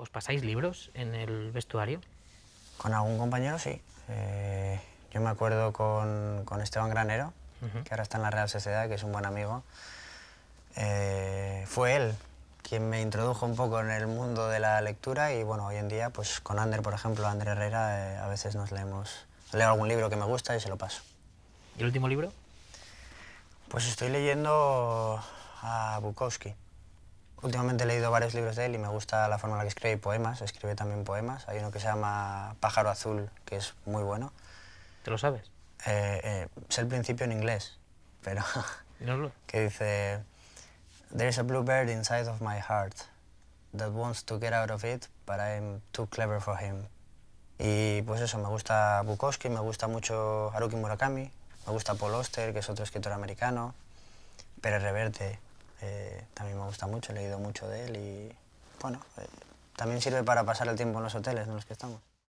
¿Os pasáis libros en el vestuario? Con algún compañero, sí. Eh, yo me acuerdo con, Esteban Granero, que ahora está en la Real Sociedad, que es un buen amigo. Eh, fue él quien me introdujo un poco en el mundo de la lectura y bueno, hoy en día pues con Ander, por ejemplo, Ander Herrera, eh, a veces nos leemos, leo algún libro que me gusta y se lo paso. ¿Y el último libro? Pues estoy leyendo a Bukowski. Últimamente he leído varios libros de él y me gusta la forma en la que escribe poemas, escribe también poemas. Hay uno que se llama Pájaro Azul, que es muy bueno. ¿Te lo sabes? Es eh, eh, el principio en inglés, pero... no que dice... There is a blue bird inside of my heart that wants to get out of it, but I'm too clever for him. Y pues eso, me gusta Bukowski, me gusta mucho Haruki Murakami, me gusta Paul Oster, que es otro escritor americano, Pérez Reverte, eh, también me gusta mucho, he leído mucho de él y bueno, eh, también sirve para pasar el tiempo en los hoteles en los que estamos.